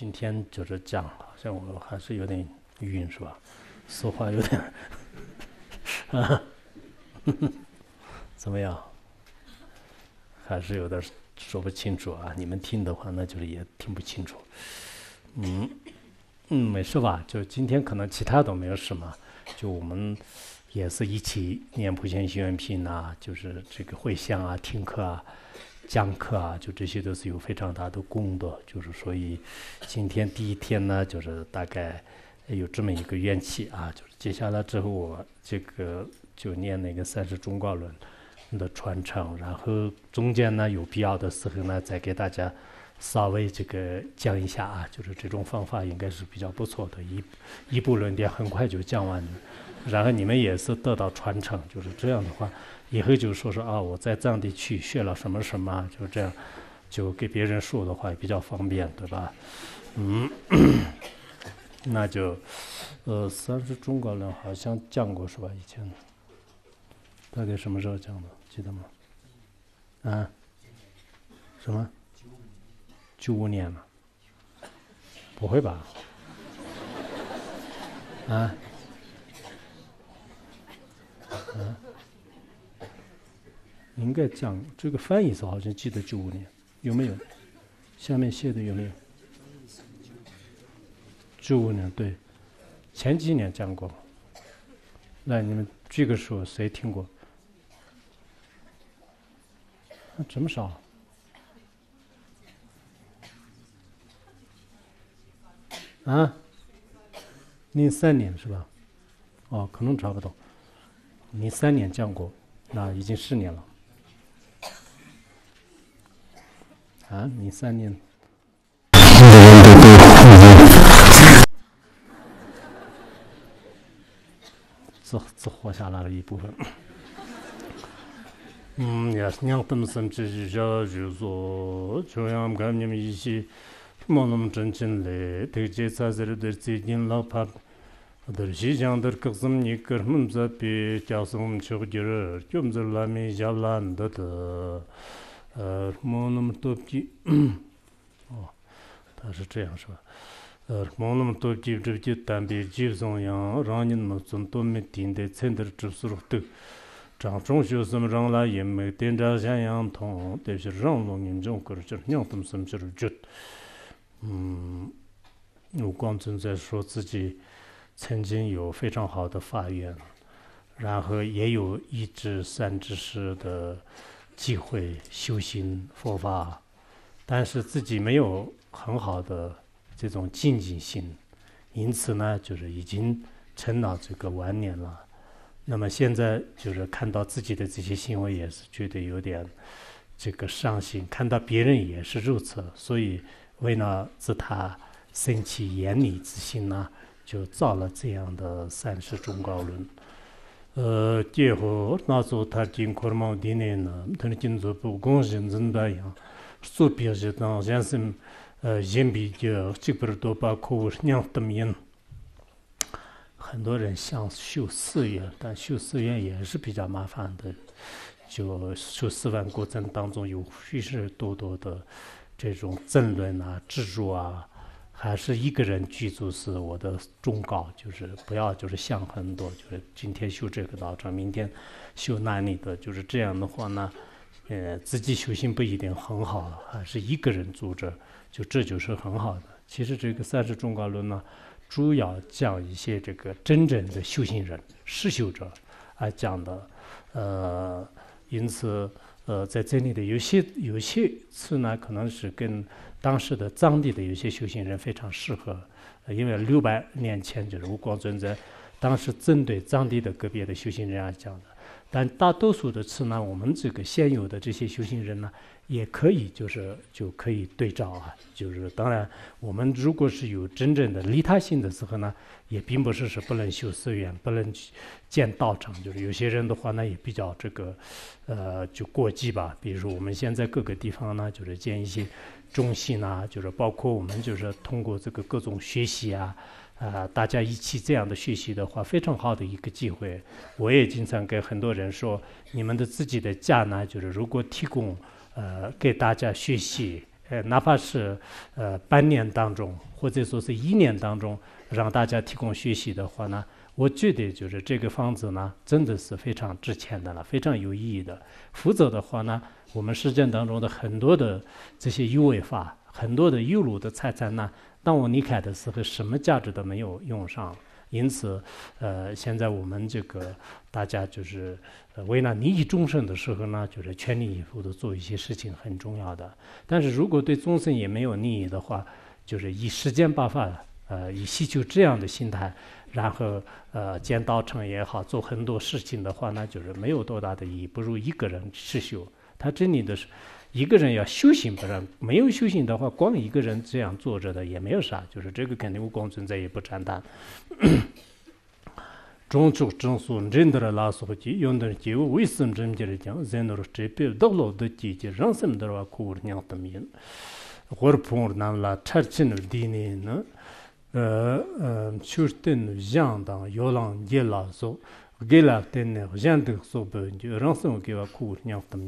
今天就是讲，好像我还是有点晕，是吧？说话有点啊，怎么样？还是有点说不清楚啊。你们听的话，那就是也听不清楚。嗯，嗯，没事吧？就今天可能其他都没有什么，就我们也是一起念普贤行愿品呐，就是这个会相啊，听课啊。讲课啊，就这些都是有非常大的功德，就是所以今天第一天呢，就是大概有这么一个怨气啊，就是接下来之后我这个就念那个三十中观论的传承，然后中间呢有必要的时候呢，再给大家稍微这个讲一下啊，就是这种方法应该是比较不错的，一一部论点很快就讲完然后你们也是得到传承，就是这样的话。以后就说是啊，我在藏地区学了什么什么，就这样，就给别人说的话也比较方便，对吧？嗯，那就，呃，三是中国人好像讲过是吧？以前，大概什么时候讲的？记得吗？啊？什么？九五年了？不会吧？啊？啊？应该讲这个翻译是好像记得九五年，有没有？下面写的有没有？九五年对，前几年讲过。那你们举个手，谁听过？啊，这么少？啊，零三年是吧？哦，可能差不多。零三年讲过，那已经四年了。啊，你三年，只只活下来了一部分。嗯，也是娘他们生气一下就说，就想跟你们一起，忙我们挣钱嘞，别再操心了，等几年老了，等西乡等各自年纪，我们再拼，叫我们去几日，就将来米家兰的的。呃，没那么多级，哦，他是这样是吧？呃，没那么多级，这就代表级中样，让你么这么多没听的、欠的指数多。张中学什么让来也没盯着像样通，但是让龙银中过了就让他们什么就是就。嗯，五光正在说自己曾经有非常好的发言，然后也有一至三支式的。忌讳修行佛法，但是自己没有很好的这种静静心，因此呢，就是已经成了这个晚年了。那么现在就是看到自己的这些行为，也是觉得有点这个伤心；看到别人也是如此，所以为了自他生起眼里之心呢，就造了这样的《三世中高论》。呃，这个呢，就是当今国家的领导人，当今的这个共产党，所提出的这种人民币，基本上都包括五十年的命。很多人想修寺院，但修寺院也是比较麻烦的，就修寺院过程当中有许许多多的这种争论啊、执着啊。还是一个人居住是我的忠告，就是不要就是想很多，就是今天修这个道场，明天修那里的，就是这样的话呢，呃，自己修行不一定很好，还是一个人住着，就这就是很好的。其实这个《三十忠告论》呢，主要讲一些这个真正的修行人、实修者，啊讲的。呃，因此，呃，在这里的有些有些次呢，可能是跟。当时的藏地的有些修行人非常适合，因为六百年前就是无光尊在当时针对藏地的个别的修行人讲的，但大多数的次呢，我们这个现有的这些修行人呢，也可以就是就可以对照啊。就是当然，我们如果是有真正的利他心的时候呢，也并不是说不能修寺院、不能建道场。就是有些人的话呢，也比较这个，呃，就过激吧。比如说我们现在各个地方呢，就是建一些。中心呢，就是包括我们，就是通过这个各种学习啊，啊，大家一起这样的学习的话，非常好的一个机会。我也经常给很多人说，你们的自己的家呢，就是如果提供呃给大家学习，呃，哪怕是呃半年当中，或者说是一年当中，让大家提供学习的话呢，我觉得就是这个房子呢，真的是非常值钱的了，非常有意义的，否则的话呢。我们实践当中的很多的这些优位法，很多的优鲁的财产呢，当我离开的时候，什么价值都没有用上。因此，呃，现在我们这个大家就是为了利益众生的时候呢，就是全力以赴的做一些事情，很重要的。但是如果对众生也没有利益的话，就是以时间办法，呃，以希求这样的心态，然后呃，建道场也好，做很多事情的话那就是没有多大的意义，不如一个人持修。他这里的是，一个人要修行，不然没有修行的话，光一个人这样坐着的也没有啥。就是这个肯定光存在也不成大。中土中生真的了老师后，的觉悟为僧人讲，在那这边得了的季节，让僧人苦的命，苦人的敌呢，呃，秋天的这当的，要让去老给了，对不对？我向都说不，就人生给我苦，人家不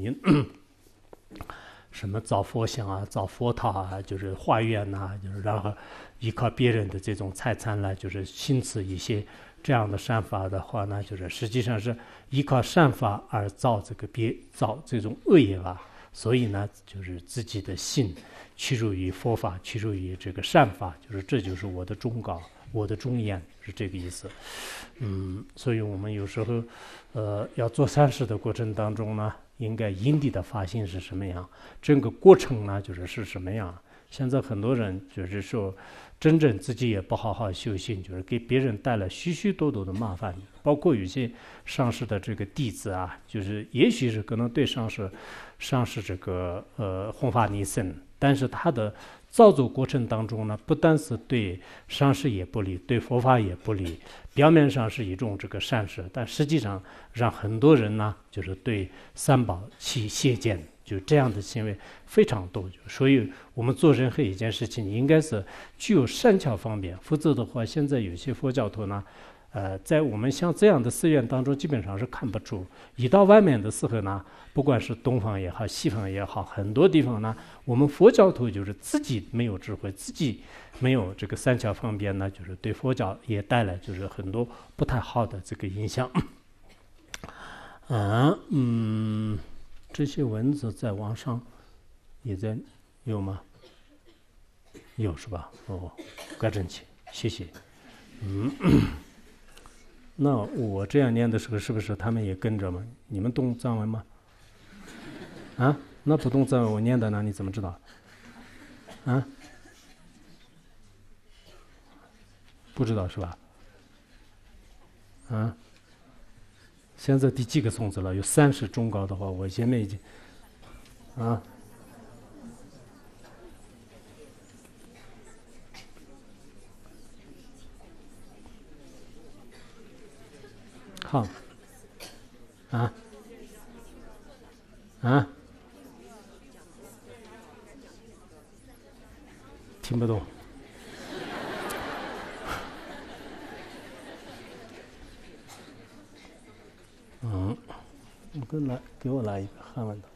什么造佛像啊，造佛塔啊，就是化缘呐，就是然后依靠别人的这种财产呢，就是行持一些这样的善法的话呢，就是实际上是依靠善法而造这个别造这种恶业吧。所以呢，就是自己的心屈辱于佛法，屈辱于这个善法，就是这就是我的忠告。我的忠言是这个意思，嗯，所以我们有时候，呃，要做善事的过程当中呢，应该因地的发心是什么样，整个过程呢就是是什么样。现在很多人就是说，真正自己也不好好修行，就是给别人带来许许多多的麻烦。包括有些上师的这个弟子啊，就是也许是可能对上师，上师这个呃弘法尼生。但是他的造作过程当中呢，不单是对上师也不利，对佛法也不利。表面上是一种这个善事，但实际上让很多人呢，就是对三宝起邪见，就这样的行为非常多。所以我们做任何一件事情，应该是具有善巧方便，否则的话，现在有些佛教徒呢。呃，在我们像这样的寺院当中，基本上是看不出。一到外面的时候呢，不管是东方也好，西方也好，很多地方呢，我们佛教徒就是自己没有智慧，自己没有这个三教方便呢，就是对佛教也带来就是很多不太好的这个影响。嗯 嗯，这些文字在网上也在有吗？有是吧？哦，怪整齐，谢谢。嗯。那我这样念的时候，是不是他们也跟着吗？你们懂藏文吗？啊？那不懂藏文，我念的呢，你怎么知道？啊？不知道是吧？啊？现在第几个宋子了？有三十中高的话，我前面已经，啊？唱，啊，啊，听不懂。嗯，你我来给我来一个汉文的。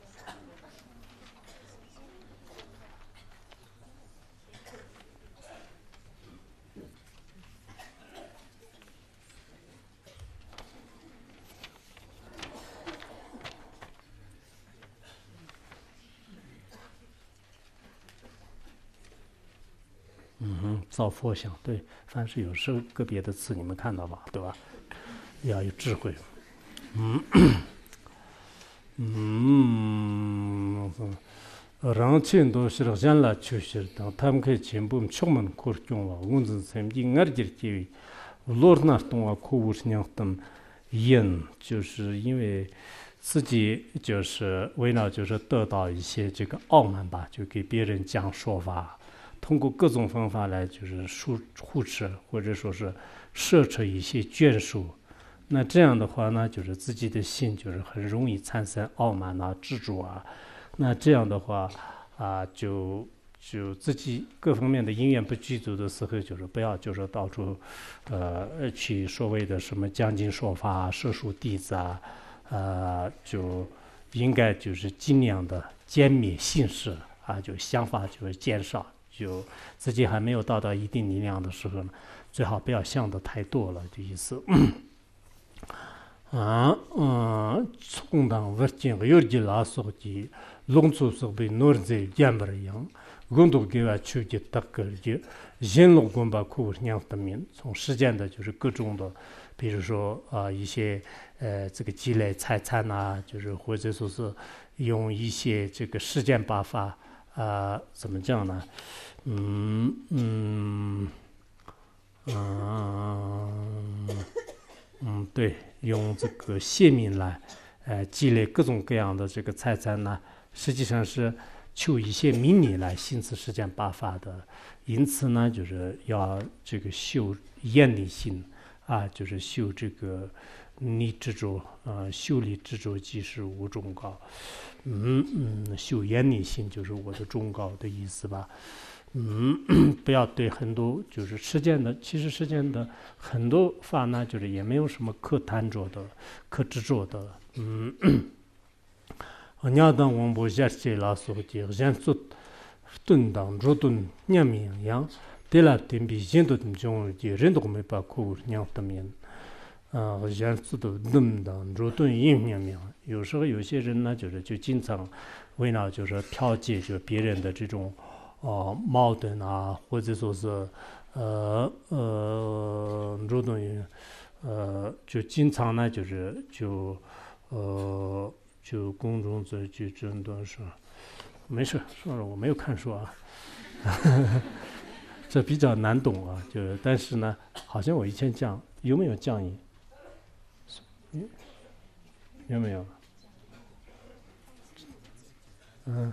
造佛像，对，凡是有时候个别的字，你们看到吧，对吧？要有智慧，嗯，嗯，让多些了，就他们可以全部出门过了，我们二几位，那东啊，就是因为自己就是为了就是得到一些这个傲慢吧，就给别人讲说法。通过各种方法来就是树护持，或者说是摄持一些眷属，那这样的话呢，就是自己的心就是很容易产生傲慢呐、执着啊，那这样的话啊，就就自己各方面的因缘不具足的时候，就是不要就是到处呃去所谓的什么将军说法、啊、摄术弟子啊，呃，就应该就是尽量的减免姓氏，啊，就想法就是减少。就自己还没有到达一定力量的时候呢，最好不要想的太多了，就意思。啊，嗯，更多给个的名。从事件的就是各种的，比如说啊，一些呃，这个积累财产啊，就是或者说是用一些这个事件办法啊，怎么讲呢？嗯嗯嗯嗯，对，用这个泄密来，呃，积累各种各样的这个财产呢，实际上是求一些名利来行持时间爆发的。因此呢，就是要这个修严厉性啊，就是修这个你执着，呃，修理执着即是无中高。嗯嗯，修严厉性就是我的忠告的意思吧。嗯，不要对很多就是实践的，其实实践的很多法呢，就是也没有什么可贪着的，可执着的。嗯，阿弥陀佛，我讲起来时候就讲说，顿当如顿，你明白？对了，对，毕竟的这种，就人都没把苦念的明。啊，我讲说的顿当如顿，硬明白？有时候有些人呢，就是就经常为了就是调窃就别人的这种。哦，矛盾啊，或者说是，呃呃，如同，呃，就经常呢，就是就，呃，就公众在去争端上，没事，算了，我没有看书啊，这比较难懂啊，就是，但是呢，好像我以前讲，有没有降音？有没有？嗯。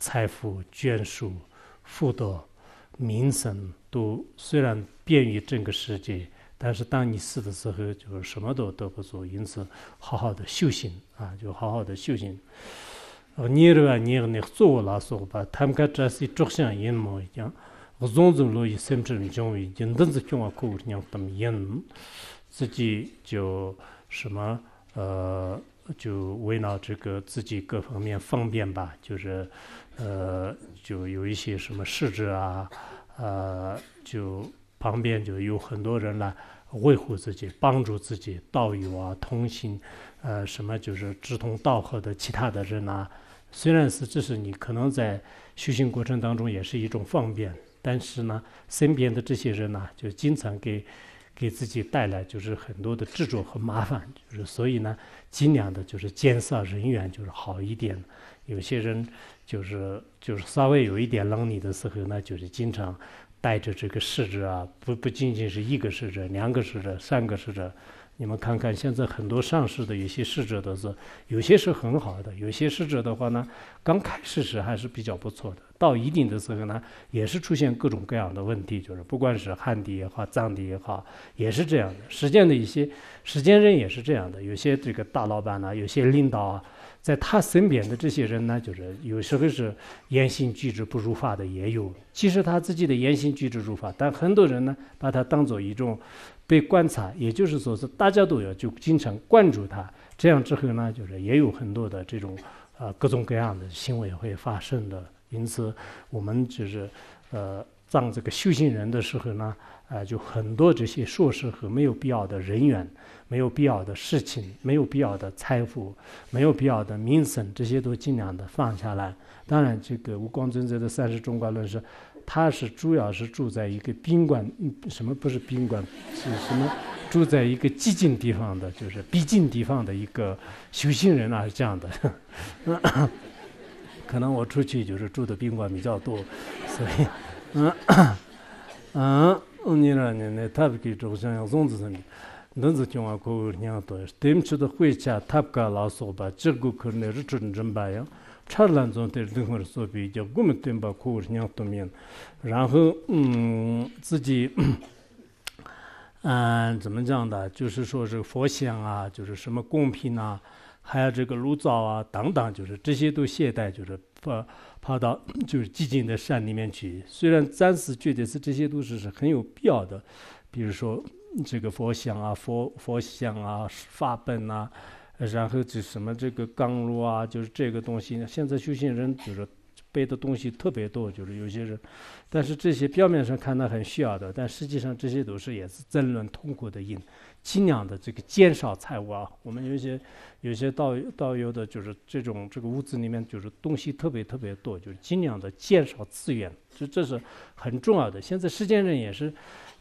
财富、眷属、福德、名声，都虽然便于整个世界，但是当你死的时候，就是什么都得不住。因此，好好的修行啊，就好好的修行。我念了完念了，你做我哪事？我把他们看这些众生，人嘛一样。我种走路，甚至讲为，真的是中国苦娘讲怎么忍。自己就什么，呃，就为了这个自己各方面方便吧，就是。呃，就有一些什么师侄啊，呃，就旁边就有很多人来维护自己，帮助自己，道友啊，同行，呃，什么就是志同道合的其他的人呢。虽然是这是你可能在修行过程当中也是一种方便，但是呢，身边的这些人呢，就经常给给自己带来就是很多的执着和麻烦，就是所以呢，尽量的就是减少人员就是好一点，有些人。就是就是稍微有一点能力的时候呢，就是经常带着这个逝者啊，不不仅仅是一个逝者，两个逝者，三个逝者。你们看看现在很多上市的有些逝者都是，有些是很好的，有些逝者的话呢，刚开始时还是比较不错的，到一定的时候呢，也是出现各种各样的问题，就是不管是汉地也好，藏地也好，也是这样的。实践的一些实践人也是这样的，有些这个大老板呢，有些领导。在他身边的这些人呢，就是有时候是言行举止不入法的也有，其实他自己的言行举止入法，但很多人呢把他当做一种被观察，也就是说是大家都要就经常关注他，这样之后呢，就是也有很多的这种呃各种各样的行为会发生的。因此，我们就是呃当这个修行人的时候呢，啊，就很多这些硕士和没有必要的人员。没有必要的事情，没有必要的财富，没有必要的名声，这些都尽量的放下来。当然，这个无光尊者的《三十中观论》是，他是主要是住在一个宾馆，什么不是宾馆？是什么？住在一个寂静地方的，就是僻静地方的一个修行人啊，是这样的。可能我出去就是住的宾馆比较多，所以，嗯嗯，你呢，你呢，他不给较喜欢粽子什么。弄是听话过五十年多，时不时的回家，他不敢老师说吧，结果可能日真不一样。长年总得弄个设备，叫我们顶吧过五十年然后，嗯，自己，嗯，怎么讲的？就是说是佛香啊，就是什么供品啊，还有这个炉灶啊，等等，就是这些都携带，就是跑跑到就是寂静的山里面去。虽然暂时觉得是这些都是是很有必要的，比如说。这个佛像啊，佛佛像啊，法本啊，然后就什么这个纲露啊，就是这个东西。现在修行人就是背的东西特别多，就是有些人，但是这些表面上看呢很需要的，但实际上这些都是也是争论痛苦的因，尽量的这个减少财物啊。我们有些有些道道友的就是这种这个屋子里面就是东西特别特别多，就是尽量的减少资源，就这是很重要的。现在世间人也是。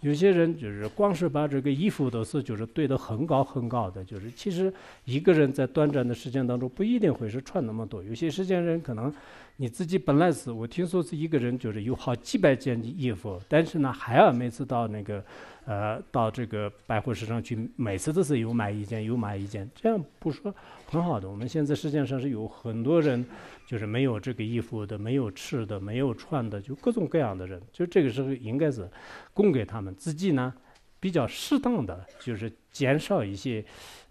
有些人就是光是把这个衣服都是就是堆得很高很高的，就是其实一个人在短暂的时间当中不一定会是穿那么多。有些时间人可能你自己本来是我听说是一个人，就是有好几百件衣服，但是呢，还要每次到那个呃到这个百货市场去，每次都是有买一件有买一件，这样不说很好的。我们现在世界上是有很多人。就是没有这个衣服的，没有吃的，没有穿的，就各种各样的人，就这个时候应该是供给他们自己呢比较适当的，就是减少一些，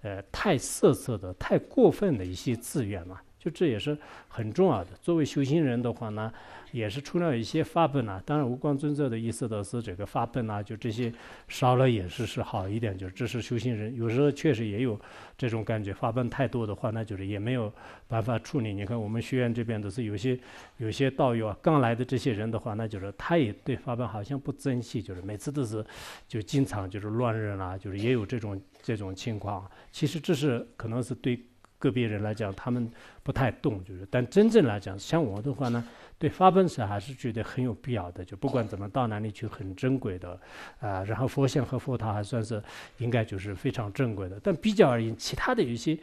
呃，太色色的、太过分的一些资源嘛。这也是很重要的。作为修行人的话呢，也是出了一些法本啊。当然，无光尊者的意思的是，这个法本啊，就这些烧了也是是好一点。就是，这是修行人有时候确实也有这种感觉，法本太多的话，那就是也没有办法处理。你看，我们学院这边都是有些有些道友啊，刚来的这些人的话，那就是他也对法本好像不珍惜，就是每次都是就经常就是乱扔啊，就是也有这种这种情况。其实这是可能是对。个别人来讲，他们不太动，就是；但真正来讲，像我的话呢，对发本子还是觉得很有必要的。就不管怎么到哪里去，很正规的，啊，然后佛像和佛塔还算是应该就是非常正规的。但比较而言，其他的有些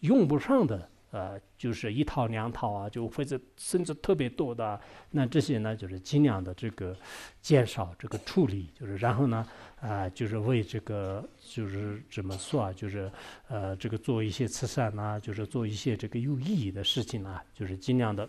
用不上的，呃，就是一套两套啊，就或者甚至特别多的，那这些呢，就是尽量的这个减少这个处理，就是然后呢。啊，就是为这个，就是怎么说啊？就是，呃，这个做一些慈善呐，就是做一些这个有意义的事情呐，就是尽量的。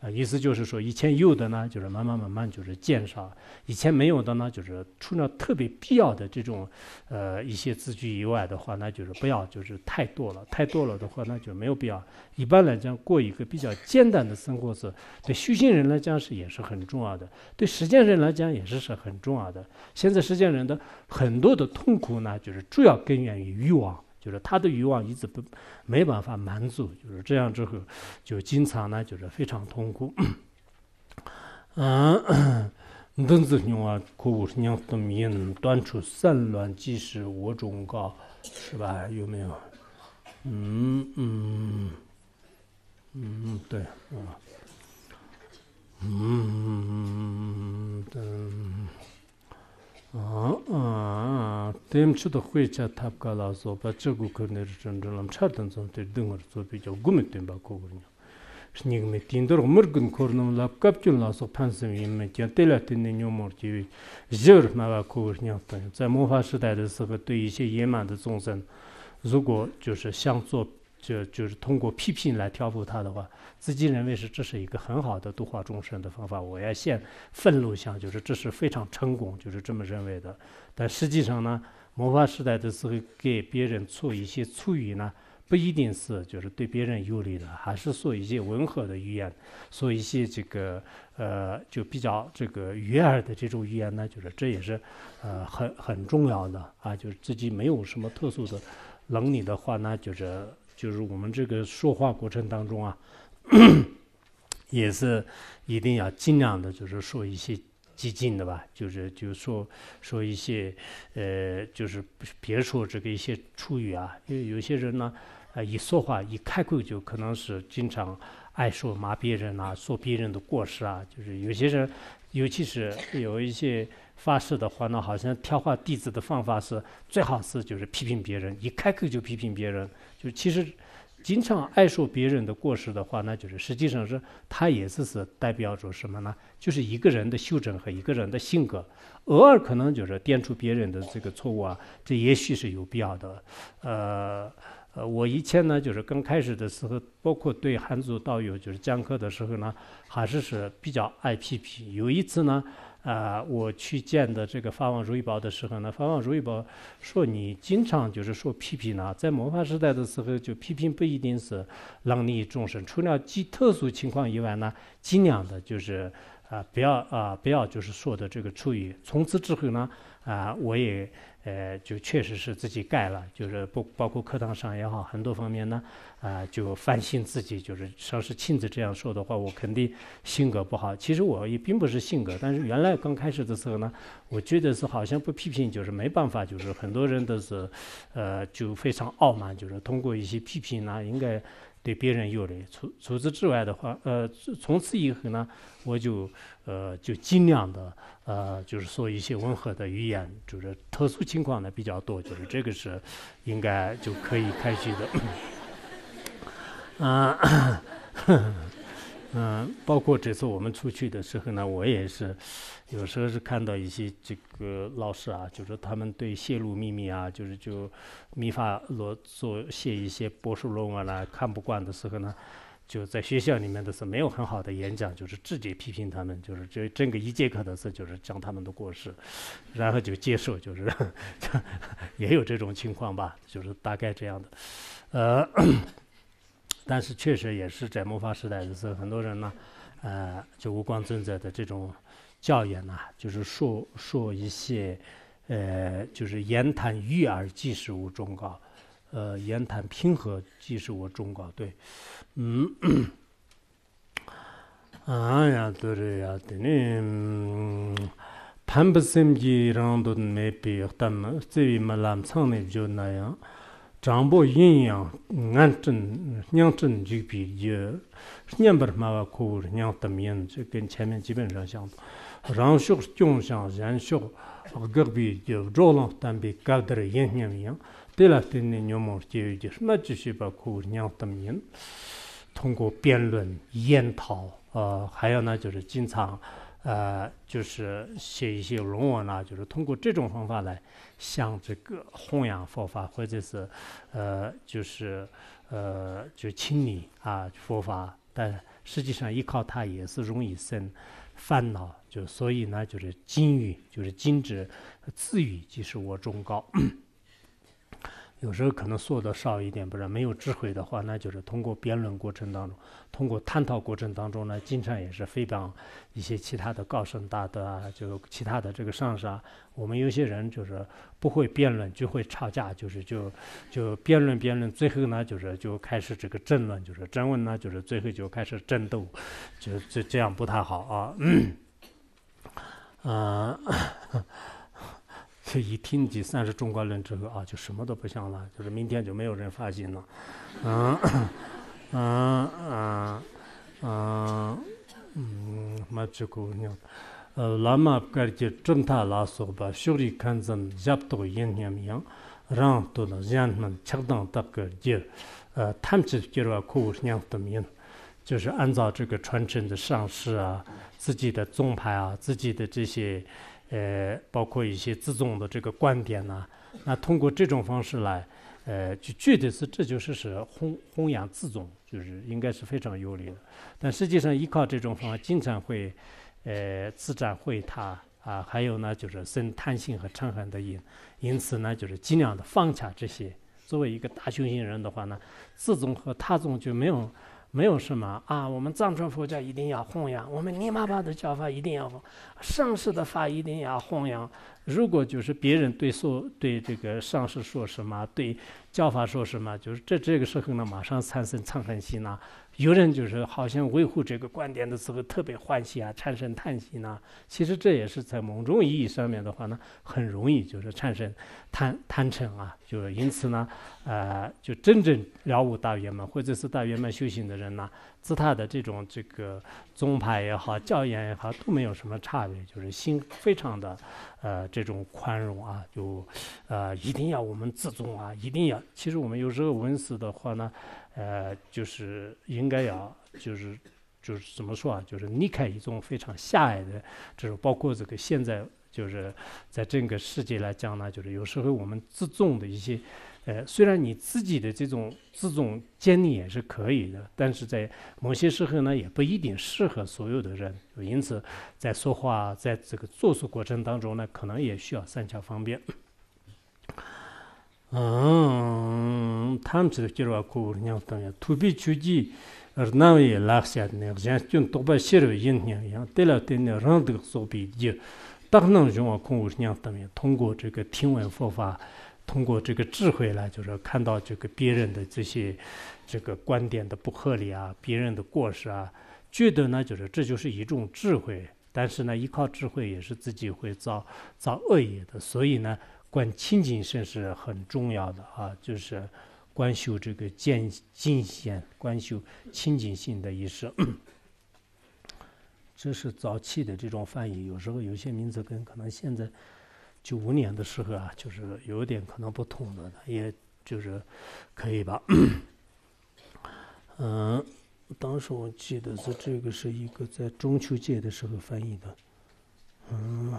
啊，意思就是说，以前有的呢，就是慢慢慢慢就是减少；以前没有的呢，就是除了特别必要的这种呃一些字句以外的话，那就是不要，就是太多了，太多了的话，那就没有必要。一般来讲，过一个比较简单的生活是，对修行人来讲是也是很重要的，对实践人来讲也是是很重要的。现在实践人的很多的痛苦呢，就是主要根源于欲望。就是他的欲望一直不没办法满足，就是这样之后就经常呢就是非常痛苦。嗯，邓子牛啊，苦五十年不眠，断出三乱即是我忠告，是吧？有没有？嗯嗯嗯，对啊，嗯嗯嗯嗯。Tēm chūtā khuay chā tāp kālā sō pā chā gu kār nē rī chān rī lām chā tān sō tēr dīngar sō pī chā gu mē tēm bā kō gu rī nyā. Shnīg 就就是通过批评来挑拨他的话，自己认为是这是一个很好的度化众生的方法。我要先愤怒下，就是这是非常成功，就是这么认为的。但实际上呢，魔法时代的时候，给别人做一些粗语呢，不一定是就是对别人有利的，还是说一些温和的语言，说一些这个呃就比较这个悦耳的这种语言呢，就是这也是呃很很重要的啊。就是自己没有什么特殊的能力的话呢，就是。就是我们这个说话过程当中啊，也是一定要尽量的，就是说一些激进的吧，就是就说说一些呃，就是别说这个一些粗语啊，因为有些人呢啊，一说话一开口就可能是经常爱说骂别人啊，说别人的过失啊，就是有些人，尤其是有一些。发誓的话呢，好像挑花弟子的方法是最好是就是批评别人，一开口就批评别人。就其实经常爱说别人的过失的话，那就是实际上是他也是是代表着什么呢？就是一个人的修整和一个人的性格。偶尔可能就是点出别人的这个错误啊，这也许是有必要的。呃，我以前呢，就是刚开始的时候，包括对汉族道友就是讲课的时候呢，还是是比较爱批评。有一次呢。啊，我去见的这个法王如意宝的时候呢，法王如意宝说：“你经常就是说批评呢，在魔法时代的时候，就批评不一定是让你众生，除了极特殊情况以外呢，尽量的就是啊，不要啊，不要就是说的这个出于。从此之后呢，啊，我也呃，就确实是自己改了，就是不包括课堂上也好，很多方面呢。”啊，就反省自己，就是像是亲自这样说的话，我肯定性格不好。其实我也并不是性格，但是原来刚开始的时候呢，我觉得是好像不批评就是没办法，就是很多人都是，呃，就非常傲慢，就是通过一些批评呢，应该对别人有利。除除此之外的话，呃，从此以后呢，我就呃就尽量的呃就是说一些温和的语言，就是特殊情况呢比较多，就是这个是应该就可以开始的。啊，嗯，包括这次我们出去的时候呢，我也是，有时候是看到一些这个老师啊，就是他们对泄露秘密啊，就是就密法罗做写一些博士论文啦，看不惯的时候呢，就在学校里面的是没有很好的演讲，就是直接批评他们，就是就整个一节课的事，就是讲他们的过失，然后就接受，就是 也有这种情况吧，就是大概这样的，呃。但是确实也是在魔法时代的时候，很多人呢，呃，就无关尊者的这种教言呢，就是说说一些，呃，就是言谈育儿，即是我忠告，呃，言谈平和即是我忠告。对，嗯，哎呀，对呀，对，嗯，潘不心机让顿没比尔他们这位嘛，咱们藏民就那样。掌握语言，认真认真去背的，念不嘛那么苦的，念得明，就跟前面基本上相同。然后学生呢，说个别就坐了他们课的英一样。对了，对你那么说一句，什么继续把苦念得明？通过辩论、研讨，呃，还有呢，就是经常，呃，就是写一些论文啦，就是通过这种方法来。向这个弘扬佛法，或者是，呃，就是，呃，就清理啊佛法，但实际上依靠它也是容易生烦恼，就所以呢，就是金玉，就是金止自语，即是我忠告。有时候可能说的少一点，不然没有智慧的话，那就是通过辩论过程当中，通过探讨过程当中呢，经常也是非常一些其他的高僧大德啊，就其他的这个上师啊，我们有些人就是不会辩论，就会吵架，就是就就辩论辩论，最后呢就是就开始这个争论，就是争论呢就是最后就开始争斗，就这这样不太好啊，嗯。这一听得算是中国人之后啊，就什么都不想了，就是明天就没有人发现了，嗯，嗯嗯嗯，嗯，没去过呢。呃，那么关于正大拉索吧，修理堪称极度有名，让到了让们恰当这个地，呃，谈起起了购物娘的名，就是按照这个传承的上世啊，自己的宗派啊，自己的这些。呃，包括一些自宗的这个观点呢，那通过这种方式来，呃，就绝对是这就是是弘弘扬自宗，就是应该是非常有利的。但实际上，依靠这种方法经常会，呃，自展会他啊，还有呢就是生贪心和嗔恨的因，因此呢就是尽量的放下这些。作为一个大修行人的话呢，自宗和他宗就没有。没有什么啊，我们藏传佛教一定要弘扬，我们泥玛巴的教法一定要弘上师的法一定要弘扬。如果就是别人对说对这个上师说什么，对教法说什么，就是这这个时候呢，马上产生嗔恨心呐。有人就是好像维护这个观点的时候特别欢喜啊，产生叹息呐。其实这也是在某种意义上面的话呢，很容易就是产生贪贪嗔啊。就因此呢，呃，就真正了悟大圆满或者是大圆满修行的人呢，自他的这种这个宗派也好、教养也好都没有什么差别，就是心非常的呃这种宽容啊。就呃，一定要我们自重啊，一定要。其实我们有时候闻思的话呢。呃，就是应该要，就是，就是怎么说啊？就是离开一种非常狭隘的，就是包括这个现在，就是在整个世界来讲呢，就是有时候我们自重的一些，呃，虽然你自己的这种自重建立也是可以的，但是在某些时候呢，也不一定适合所有的人。因此，在说话，在这个做事过程当中呢，可能也需要三巧方便。嗯，他们说的“穷啊苦”是那样的。除非自己人家人家想多巴西”的人呢，人得了得了，人都做不一。不可能说啊，穷是那样的。通过这个听闻佛法，通过这个智慧呢，就是看到这个别人的这些这个观点的不合理啊，别人的过失啊，觉得呢，就是这就是一种智慧。但是呢，依靠智慧也是自己会造造恶业的，所以呢。观清净性是很重要的啊，就是观修这个见净现观修清净性的意识。这是早期的这种翻译，有时候有些名字跟可能现在九五年的时候啊，就是有点可能不同的，也就是可以吧。嗯，当时我记得是这个是一个在中秋节的时候翻译的，嗯。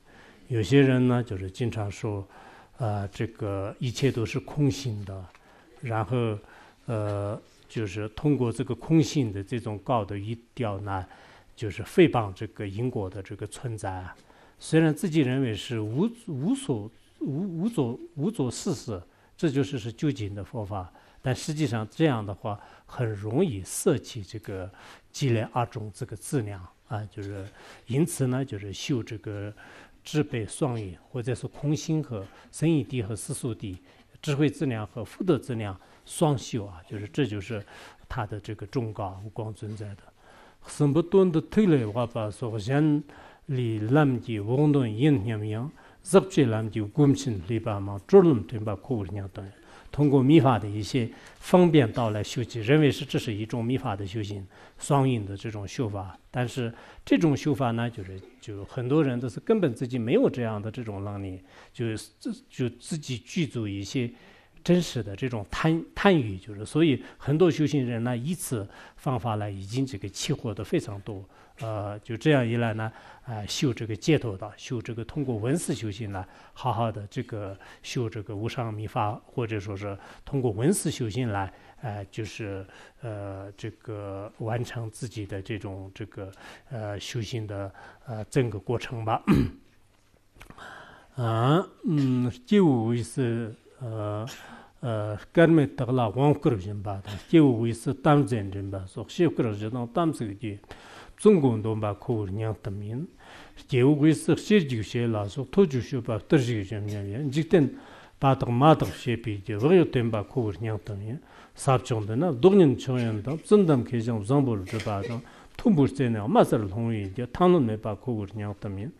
有些人呢，就是经常说，啊，这个一切都是空性的，然后，呃，就是通过这个空性的这种高的的调呢，就是诽谤这个因果的这个存在。虽然自己认为是无无所无无所无所事事，这就是是究竟的佛法，但实际上这样的话很容易涉及这个积累二种这个质量啊，就是因此呢，就是修这个。具备双翼，或者是空心和生翼地和世树地，智慧质量和福德质量双修啊，就是这就是它的这个忠高无光存在的。什么断的推来话把所有人力、人力、运动、人、人、人，直接那么的公心来把嘛，专么对吧？苦人养大。通过密法的一些方便道来修持，认为是这是一种密法的修行，双运的这种修法。但是这种修法呢，就是就很多人都是根本自己没有这样的这种能力，就是就自己具足一些真实的这种贪贪欲，就是所以很多修行人呢，以此方法呢，已经这个起火的非常多。呃，就这样一来呢，呃，修这个戒头道，修这个通过文思修行呢，好好的这个修这个无上密法，或者说是通过文思修行来，呃，就是呃，这个完成自己的这种这个呃修行的呃整个过程吧。啊，嗯，就是呃呃，根本得了光果上边吧的，就是当间人吧，所修果上人当是的。tsung gong dong pa kuwur nyangtum yin deo gui sik shir ji gu she lasuk tu ju shi pa tur ji gu zham nyam yin jik ten pa tuk ma tuk she pi di wak yu ten pa kuwur nyangtum yin sap chung den na dung nyin chung yang dang tsung dang ke zhang wu zang bol zhi ba zhang tung pur zhen yang ma sar long yin me pa kuwur nyangtum yin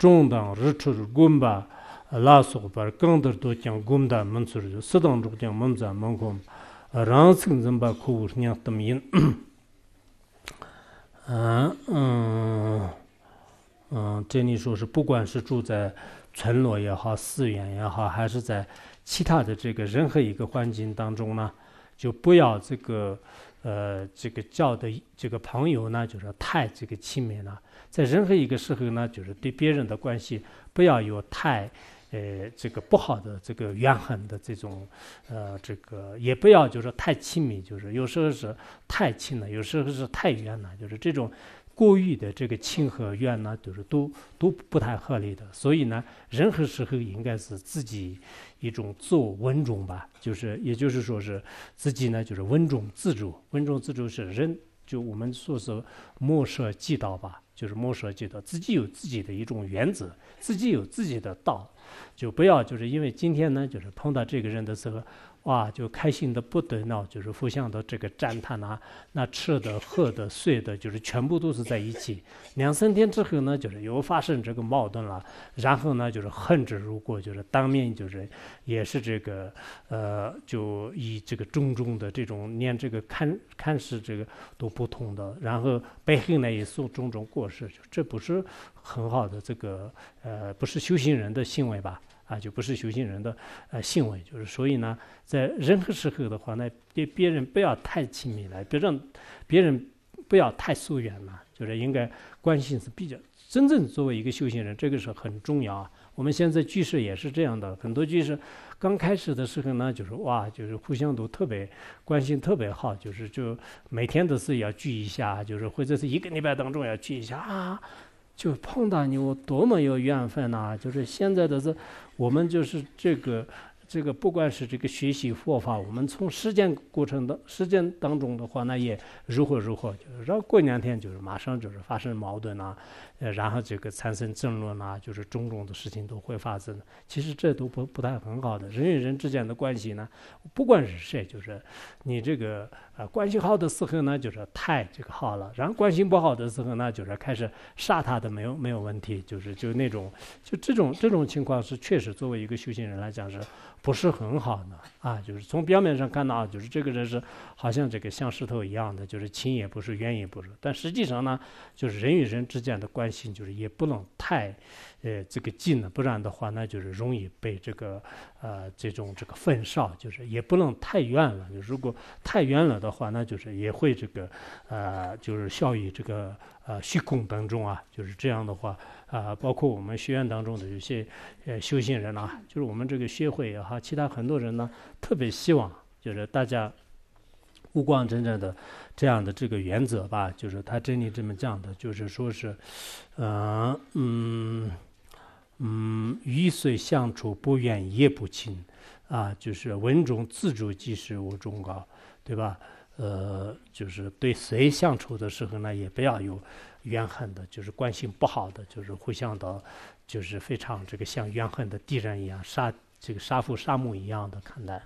zhong dang ri chur gong ba lasuk par do kyang gong da mung ruk kyang rang kuwur 嗯嗯嗯，这里说是不管是住在村落也好、寺院也好，还是在其他的这个任何一个环境当中呢，就不要这个呃这个交的这个朋友呢，就是太这个亲密了。在任何一个时候呢，就是对别人的关系不要有太。呃，这个不好的，这个怨恨的这种，呃，这个也不要，就是太亲密，就是有时候是太亲了，有时候是太远了，就是这种过于的这个亲和怨呢，就是都都不太合理的。所以呢，任何时候应该是自己一种自我稳重吧，就是也就是说是自己呢就是稳重自主，稳重自主是人，就我们说是墨守既道吧，就是墨舍既道，自己有自己的一种原则，自己有自己的道。就不要，就是因为今天呢，就是碰到这个人的时候。哇，就开心的不得了，就是互相的这个赞叹啊，那吃的、喝的、睡的，就是全部都是在一起。两三天之后呢，就是又发生这个矛盾了，然后呢，就是恨之入骨，就是当面就是，也是这个，呃，就以这个种种的这种连这个看看似这个都不同的，然后背后呢也受种种过失，这不是很好的这个，呃，不是修行人的行为吧？啊，就不是修行人的呃行为，就是所以呢，在任何时候的话呢，别别人不要太亲密了，别让别人不要太疏远了，就是应该关心是比较真正作为一个修行人，这个是很重要啊。我们现在居士也是这样的，很多居士刚开始的时候呢，就是哇，就是互相都特别关心，特别好，就是就每天都是要聚一下，就是或者是一个礼拜当中要聚一下啊。就碰到你，我多么有缘分呐！就是现在的这，我们就是这个，这个不管是这个学习佛法，我们从实践过程当、实践当中的话，那也如何如何，就是让过两天就是马上就是发生矛盾呐，呃，然后这个产生争论呐，就是种种的事情都会发生。其实这都不不太很好的人与人之间的关系呢，不管是谁，就是你这个。啊，关系好的时候呢，就是太这个好了；然后关系不好的时候呢，就是开始杀他的，没有没有问题，就是就那种，就这种这种情况是确实作为一个修行人来讲，是不是很好呢？啊，就是从表面上看呢，就是这个人是好像这个像石头一样的，就是亲也不是，怨也不是。但实际上呢，就是人与人之间的关系，就是也不能太，呃，这个近了，不然的话，那就是容易被这个呃这种这个焚烧，就是也不能太远了。如果太远了的话，那就是也会这个呃，就是效于这个呃虚空当中啊。就是这样的话。啊，包括我们学院当中的有些，呃，修行人啊，就是我们这个学会哈，其他很多人呢，特别希望就是大家，悟光真正的这样的这个原则吧。就是他真理这么讲的，就是说是，呃，嗯嗯，与谁相处不远也不亲啊，就是文中自主即是无中高，对吧？呃，就是对谁相处的时候呢，也不要有。怨恨的，就是关系不好的，就是互相的，就是非常这个像怨恨的敌人一样，杀这个杀父杀母一样的看待。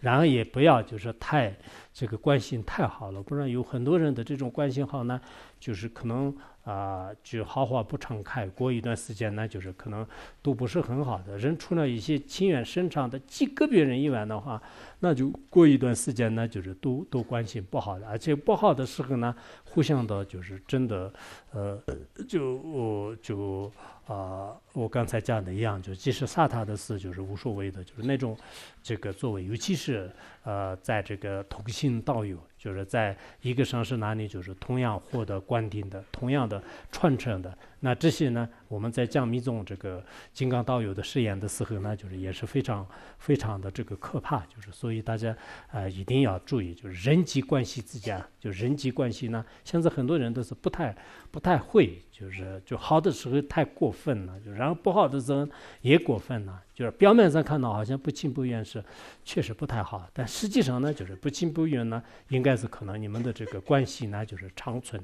然后也不要就是太这个关心太好了，不然有很多人的这种关心好呢，就是可能。啊，就好话不常开，过一段时间呢，就是可能都不是很好的。人除了一些情缘深长的极个别人以外的话，那就过一段时间呢，就是都都关系不好的，而且不好的时候呢，互相的就是真的，呃，就就啊，我刚才讲的一样，就即使杀他的事，就是无所谓的，就是那种这个作为，尤其是呃，在这个同性道友。就是在一个城市哪里，就是同样获得冠定的，同样的传承的。那这些呢，我们在讲密宗这个金刚道友的誓言的时候呢，就是也是非常非常的这个可怕。就是所以大家啊一定要注意，就是人际关系之间，就人际关系呢，现在很多人都是不太不太会。就是就好的时候太过分了，就然后不好的时候也过分了，就是表面上看到好像不亲不愿是，确实不太好，但实际上呢，就是不亲不愿呢，应该是可能你们的这个关系呢就是长存；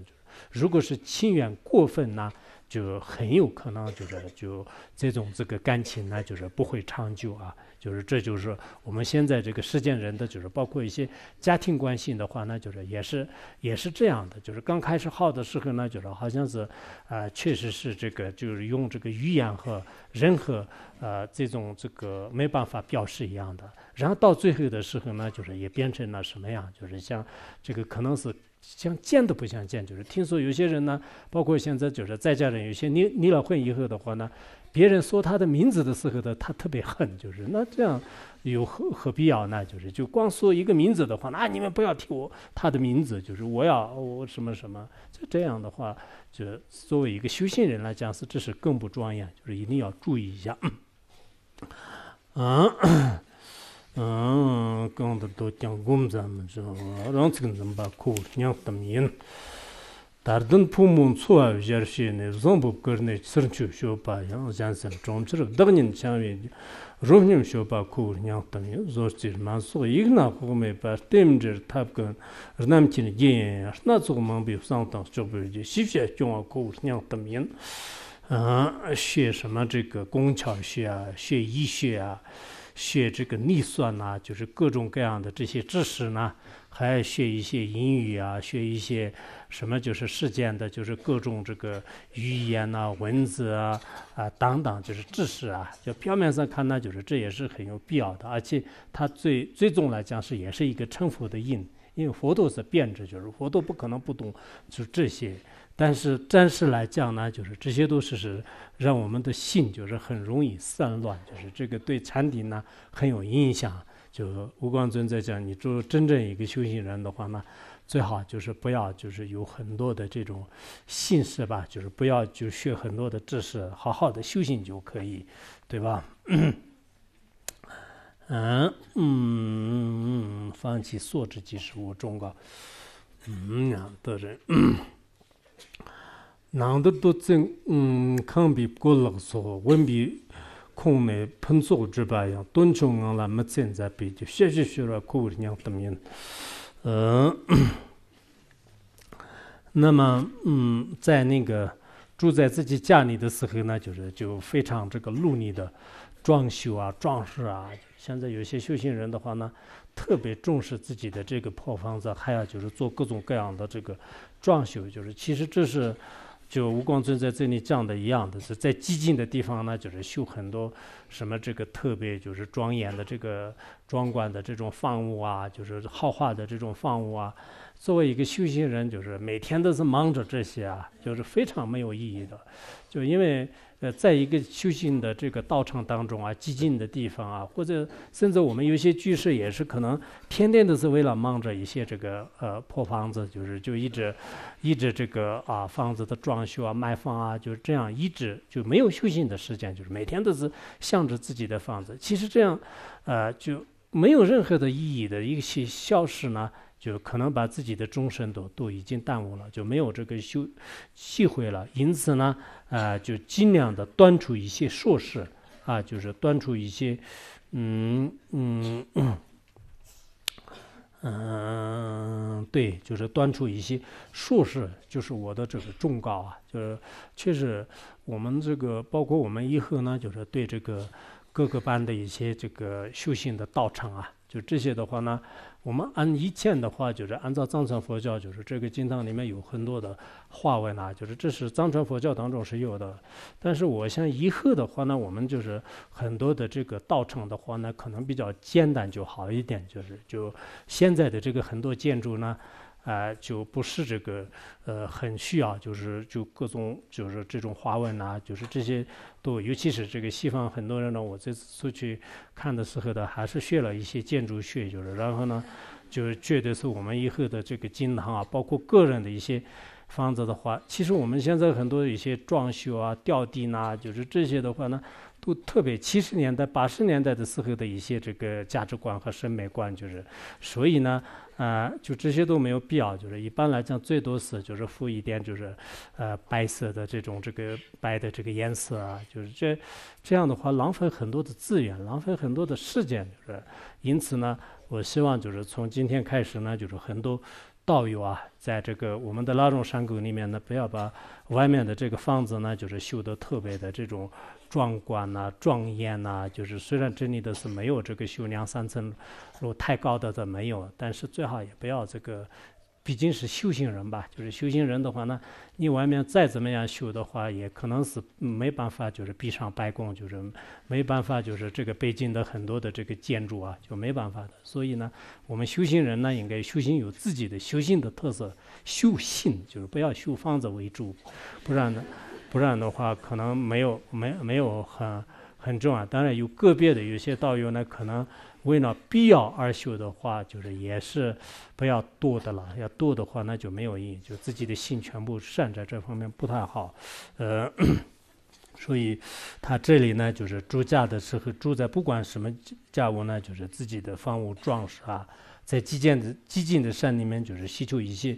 如果是亲怨过分呢，就很有可能就是就这种这个感情呢就是不会长久啊。就是，这就是我们现在这个事件人的，就是包括一些家庭关系的话，呢，就是也是也是这样的。就是刚开始好的时候呢，就是好像是，呃，确实是这个，就是用这个语言和任何呃这种这个没办法表示一样的。然后到最后的时候呢，就是也变成了什么样？就是像这个可能是像见都不想见。就是听说有些人呢，包括现在就是再嫁人，有些离离了婚以后的话呢。别人说他的名字的时候呢，他特别恨，就是那这样，有何何必要呢？就是就光说一个名字的话，那你们不要提我他的名字，就是我要我什么什么，就这样的话，就作为一个修行人来讲，是这是更不庄严，就是一定要注意一下。嗯，嗯，刚才都讲过，咱们说，农村人把苦酿的面。dardan pumun suwaa yarshiyani zombub karni sirnchu shubhaa yang zyansan chomchirib dhagnin chanwi rumnyum shubhaa kuur nyangtani zorchir mansuq ignaa khugmei par temzir tabgan rnamchini geyan arnaa tsuq mambi usangtang shubhaji shibshaa kyunga kuur nyangtani yin xie 什么就是世间的，就是各种这个语言呐、文字啊、啊等等，就是知识啊。就表面上看呢，就是这也是很有必要的，而且它最最终来讲是也是一个成佛的因，因为佛陀是变知，就是佛陀不可能不懂就这些。但是暂时来讲呢，就是这些都是是让我们的心就是很容易散乱，就是这个对禅定呢很有影响。就吴光尊在讲，你做真正一个修行人的话呢。最好就是不要，就是有很多的这种形式吧，就是不要就学很多的知识，好好的修行就可以，对吧？嗯嗯，放弃素质即础，我中告。嗯，呀，得人，难得多真。嗯，看比不过老早，文笔空难喷作纸白样，东穷西烂没存在，背就学学学了苦是娘的命。嗯，那么嗯，在那个住在自己家里的时候呢，就是就非常这个努力的装修啊、装饰啊。现在有些修行人的话呢，特别重视自己的这个破房子，还有就是做各种各样的这个装修，就是其实这是。就吴光尊在这里讲的一样的是，在寂静的地方呢，就是修很多什么这个特别就是庄严的这个庄观的这种房屋啊，就是豪华的这种房屋啊。作为一个修行人，就是每天都是忙着这些啊，就是非常没有意义的。就因为，呃，在一个修行的这个道场当中啊，寂静的地方啊，或者甚至我们有些居士也是可能天天都是为了忙着一些这个呃破房子，就是就一直一直这个啊房子的装修啊、卖房啊，就是这样一直就没有修行的时间，就是每天都是向着自己的房子。其实这样，呃，就没有任何的意义的一些小事呢。就可能把自己的终身都都已经耽误了，就没有这个修机会了。因此呢，啊，就尽量的端出一些术士，啊，就是端出一些，嗯嗯嗯，对，就是端出一些术士，就是我的这个忠告啊。就是确实，我们这个包括我们以后呢，就是对这个各个班的一些这个修行的道场啊，就这些的话呢。我们按以前的话，就是按照藏传佛教，就是这个经藏里面有很多的话文呐，就是这是藏传佛教当中是有的。但是我想以后的话呢，我们就是很多的这个道场的话呢，可能比较简单就好一点，就是就现在的这个很多建筑呢。啊，就不是这个，呃，很需要，就是就各种就是这种花纹呐，就是这些都，尤其是这个西方很多人呢，我这次出去看的时候呢，还是学了一些建筑学，就是然后呢，就是觉得是我们以后的这个金堂啊，包括个人的一些房子的话，其实我们现在很多一些装修啊、吊顶呐，就是这些的话呢。特别七十年代、八十年代的时候的一些这个价值观和审美观，就是所以呢，呃，就这些都没有必要。就是一般来讲，最多是就是敷一点，就是呃白色的这种这个白的这个颜色啊，就是这这样的话浪费很多的资源，浪费很多的时间。就是因此呢，我希望就是从今天开始呢，就是很多道友啊，在这个我们的拉种山谷里面呢，不要把。外面的这个房子呢，就是修得特别的这种壮观呐、庄严呐。就是虽然这里的是没有这个修两三层楼太高的这没有，但是最好也不要这个。毕竟是修行人吧，就是修行人的话呢，你外面再怎么样修的话，也可能是没办法，就是闭上白宫，就是没办法，就是这个北京的很多的这个建筑啊，就没办法的。所以呢，我们修行人呢，应该修行有自己的修行的特色，修行就是不要修房子为主，不然呢，不然的话可能没有没没有很很重啊。当然有个别的有些道友呢，可能。为了必要而修的话，就是也是不要多的了。要多的话，那就没有意义。就自己的心全部善在这方面不太好，呃，所以他这里呢，就是住家的时候住在不管什么家屋呢，就是自己的房屋壮实啊，在寂静的寂静的山里面，就是希求一些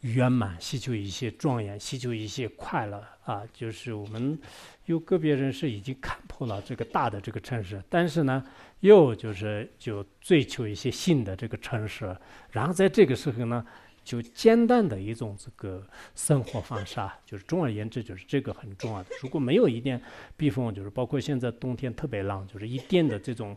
圆满，希求一些庄严，希求一些快乐啊。就是我们有个别人是已经看破了这个大的这个尘世，但是呢。又就是就追求一些新的这个城市，然后在这个时候呢，就简单的一种这个生活方式啊，就是总而言之就是这个很重要的。如果没有一点避风，就是包括现在冬天特别冷，就是一定的这种。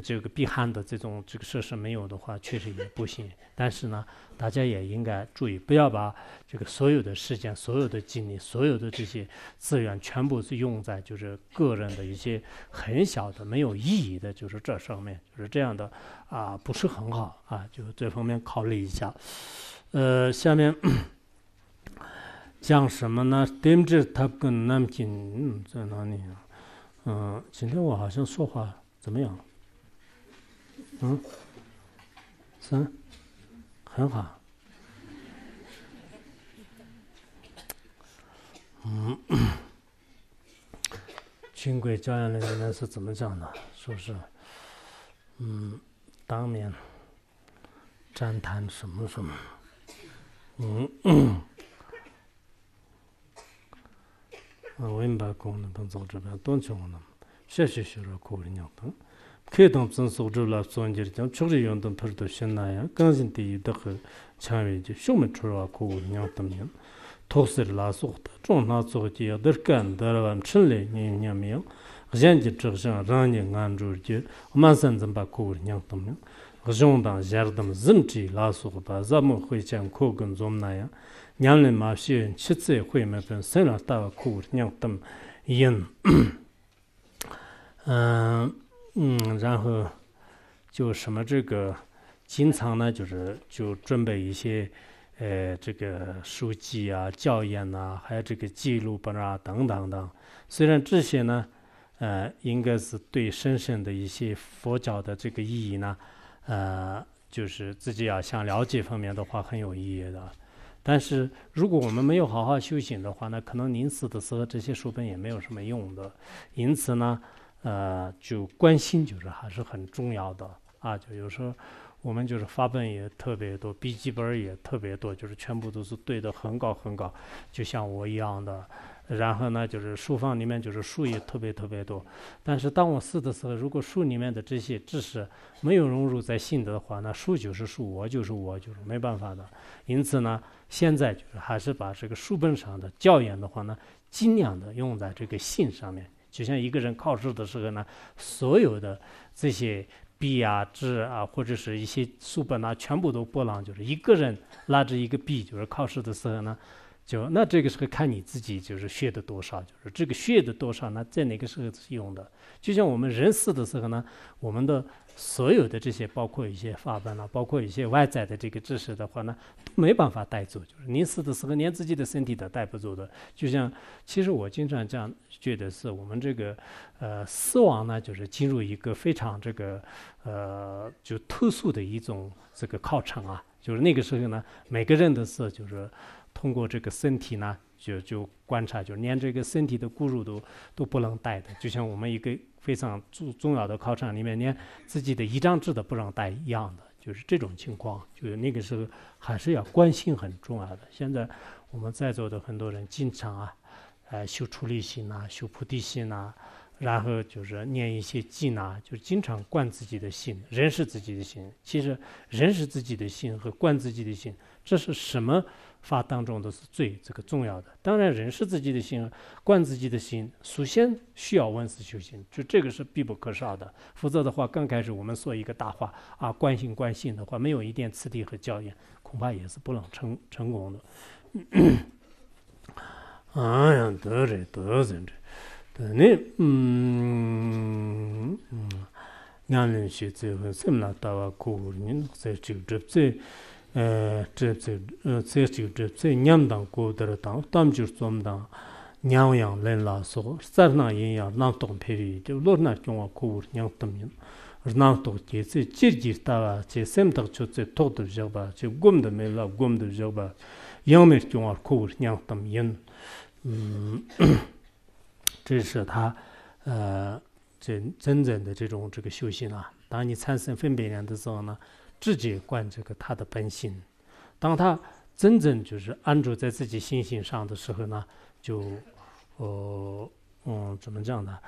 这个避寒的这种这个设施没有的话，确实也不行。但是呢，大家也应该注意，不要把这个所有的时间、所有的精力、所有的这些资源，全部是用在就是个人的一些很小的、没有意义的，就是这上面，就是这样的啊，不是很好啊，就这方面考虑一下。呃，下面讲什么呢？Damj 他跟南京在哪里啊？嗯，今天我好像说话怎么样？嗯，三，很好。嗯，轻轨教养人那是怎么讲的？是不是？嗯，当年张谈什么什么？嗯，我明白，工人本走这边，端起我呢，学习学着苦人 kaya tamtsan sukhchub lab suwanjir chiam chukri yondam pardu shinnaya kanzin ti yudakha chanwe je shukma churwa kuu nyantam yam toksir la sukhta chung na sukhchi ya dirkan darwaam chinle nyam nyam yam gzhanji chukshan rangi ngan zhur je mansan zimba kuu nyantam yam gzhondan zhardam 嗯，然后就什么这个，经常呢，就是就准备一些，呃，这个书籍啊、教研呐，还有这个记录本啊等等等。虽然这些呢，呃，应该是对深深的一些佛教的这个意义呢，呃，就是自己要想了解方面的话很有意义的。但是如果我们没有好好修行的话，那可能临死的时候这些书本也没有什么用的。因此呢。呃，就关心就是还是很重要的啊。就有时候我们就是发本也特别多，笔记本也特别多，就是全部都是堆得很高很高，就像我一样的。然后呢，就是书房里面就是书也特别特别多。但是当我试的时候，如果书里面的这些知识没有融入在心的话，那书就是书，我就是我，就是没办法的。因此呢，现在就是还是把这个书本上的教研的话呢，尽量的用在这个信上面。就像一个人考试的时候呢，所有的这些笔啊、纸啊，或者是一些书本啊，全部都拨浪，就是一个人拉着一个笔，就是考试的时候呢。就那这个时候看你自己就是血的多少，就是这个血的多少，那在哪个时候用的？就像我们人死的时候呢，我们的所有的这些，包括一些法斑啊，包括一些外在的这个知识的话呢，没办法带走。就是临死的时候，连自己的身体都带不走的。就像其实我经常这样觉得，是我们这个呃死亡呢，就是进入一个非常这个呃就特殊的一种这个考场啊。就是那个时候呢，每个人都是就是。通过这个身体呢，就就观察，就连这个身体的骨肉都都不能带的，就像我们一个非常重重要的考场里面，连自己的仪仗制都不让带一样的，就是这种情况。就是那个时候还是要关心很重要的。现在我们在座的很多人经常啊，呃，修出离心呐，修菩提心呐。然后就是念一些经呐，就经常观自己的心，人是自己的心。其实人是自己的心和观自己的心，这是什么？法当中都是最这个重要的。当然，人是自己的心，观自己的心，首先需要温思修行，就这个是必不可少的。否则的话，刚开始我们说一个大话啊，关心关心的话，没有一点持力和教养，恐怕也是不能成成功的。哎呀，对的，对的，对的。那嗯嗯，那你是最后怎么达到苦呢？就是这呃，这在呃，在修这在念当中得了当，他们就是做么当，念一样能拉索，再难一样难到可以的，无论怎么苦念他们因，难到几次，几次打发，几次三打错次，多少次把，几次功德没了，功德又把，因为是穷苦念他们因，嗯，这是他呃真真正的这种这个修行啊，当你产生分别念的时候呢？自己观这个他的本性，当他真正就是安住在自己心性上的时候呢，就，呃，嗯，怎么讲呢？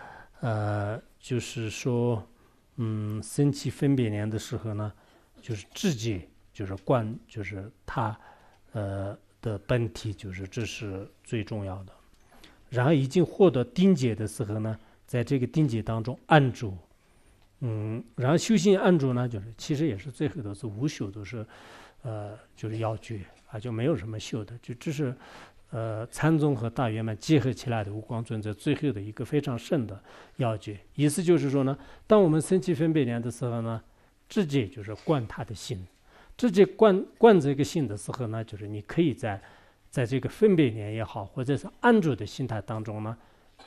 呃，就是说，嗯，升起分别念的时候呢，就是自己就是观就是他，呃的本体，就是这是最重要的。然后，已经获得定解的时候呢，在这个定解当中安住。嗯，然后修心按住呢，就是其实也是最后都是无修，都是，呃，就是要诀啊，就没有什么修的，就只是，呃，禅宗和大圆满结合起来的无光尊者最后的一个非常深的要诀。意思就是说呢，当我们升起分别念的时候呢，直接就是观他的心，直接观观这个心的时候呢，就是你可以在，在这个分别念也好，或者是安住的心态当中呢，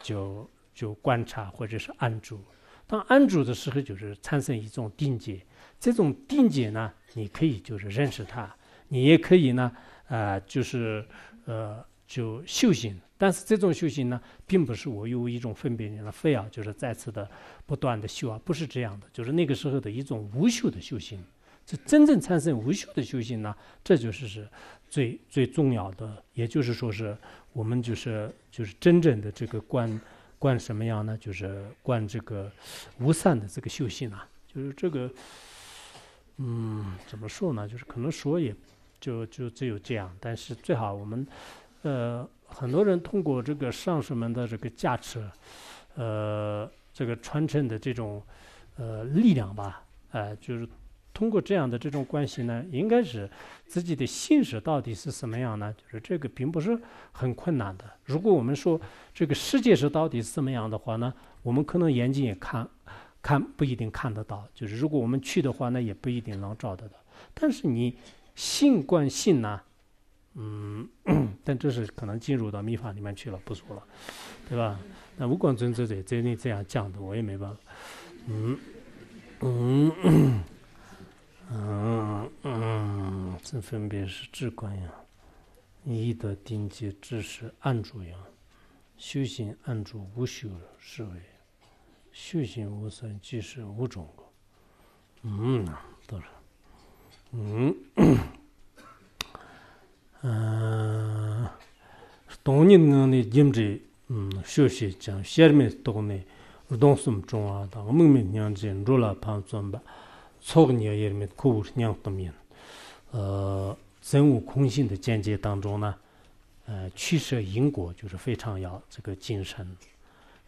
就就观察或者是安住。当安住的时候，就是产生一种定解。这种定解呢，你可以就是认识它，你也可以呢，呃，就是，呃，就修行。但是这种修行呢，并不是我用一种分别的非要就是再次的不断的修啊，不是这样的。就是那个时候的一种无修的修行。这真正产生无修的修行呢，这就是是，最最重要的。也就是说是，我们就是就是真正的这个观。观什么样呢？就是观这个无散的这个修行啊，就是这个，嗯，怎么说呢？就是可能说也，就就只有这样。但是最好我们，呃，很多人通过这个上师们的这个加持，呃，这个传承的这种，呃，力量吧，呃，就是。通过这样的这种关系呢，应该是自己的姓氏到底是什么样呢？就是这个并不是很困难的。如果我们说这个世界是到底是怎么样的话呢，我们可能眼睛也看看不一定看得到。就是如果我们去的话呢，也不一定能找得到。但是你性观性呢，嗯，但这是可能进入到秘法里面去了，不说了，对吧？那无光尊者在这里这样讲的，我也没办法。嗯嗯。嗯嗯，这分别是直观呀，一的定界知识安住呀，修行安住无修是为，修行无三即是无种嗯，懂了。嗯，嗯，党内人的政治，嗯，学习讲下面党内，如东宋中华党，农民先进，如来判断吧。错误的业里面苦是两方面，呃，真悟空性的见解当中呢，呃，取舍因果就是非常要这个精神，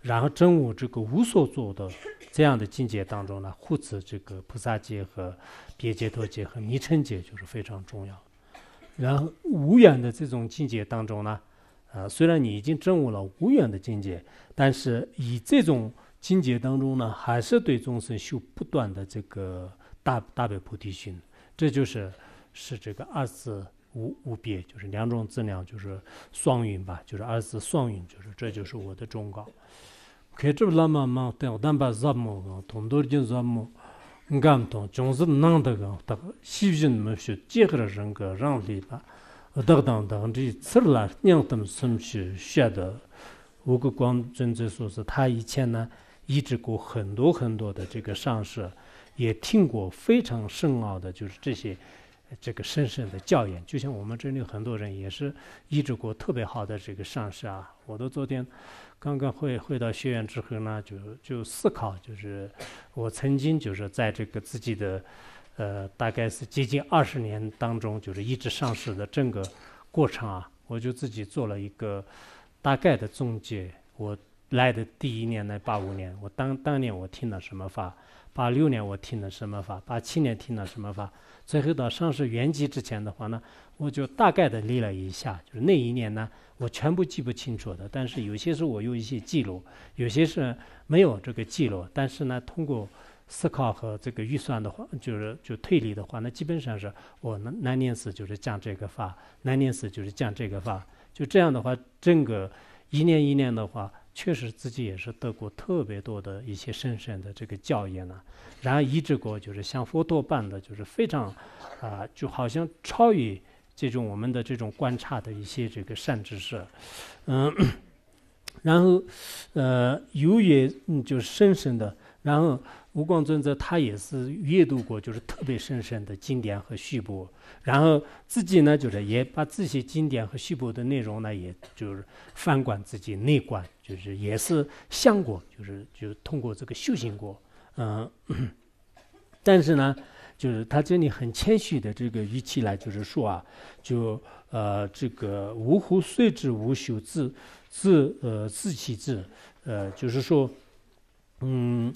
然后真悟这个无所做的这样的境界当中呢，护持这个菩萨戒和别解脱戒和密乘戒就是非常重要。然后无缘的这种境界当中呢，啊，虽然你已经证悟了无缘的境界，但是以这种境界当中呢，还是对众生修不断的这个。大大悲菩提心，这就是是这个二字无无别，就是两种质量，就是双运吧，就是二字双运，就是这就是我的忠告。开这不那么忙，但但把什么同多金什么，你搞不懂，总是难得个。得西军们学合了人格让利吧，等等当的次了，让他们送去学的。我个光尊者说是他以前呢，一直过很多很多的这个上师。也听过非常深奥的，就是这些，这个深深的教研。就像我们这里有很多人也是医治过特别好的这个上师啊。我都昨天刚刚回回到学院之后呢，就就思考，就是我曾经就是在这个自己的呃大概是接近二十年当中，就是医治上市的整个过程啊，我就自己做了一个大概的总结。我来的第一年来八五年，我当当年我听了什么法？八六年我听了什么法，八七年听了什么法，最后到上世圆寂之前的话呢，我就大概的列了一下，就是那一年呢，我全部记不清楚的，但是有些是我有一些记录，有些是没有这个记录，但是呢，通过思考和这个预算的话，就是就推理的话，那基本上是，我南南年寺就是讲这个法，南年寺就是讲这个法，就这样的话，整个一年一年的话。确实，自己也是得过特别多的一些深深的这个教研呢。然而，一直过就是像佛陀般的，就是非常，啊，就好像超越这种我们的这种观察的一些这个善知识，嗯，然后，呃，由于嗯，就深深的。然后，吴光尊者他也是阅读过，就是特别深深的经典和续部。然后自己呢，就是也把这些经典和续部的内容呢，也就是翻观自己内观，就是也是想过，就是就通过这个修行过，嗯。但是呢，就是他这里很谦虚的这个语气来，就是说啊，就呃这个无忽随之无修自自呃自其自，呃就是说。嗯，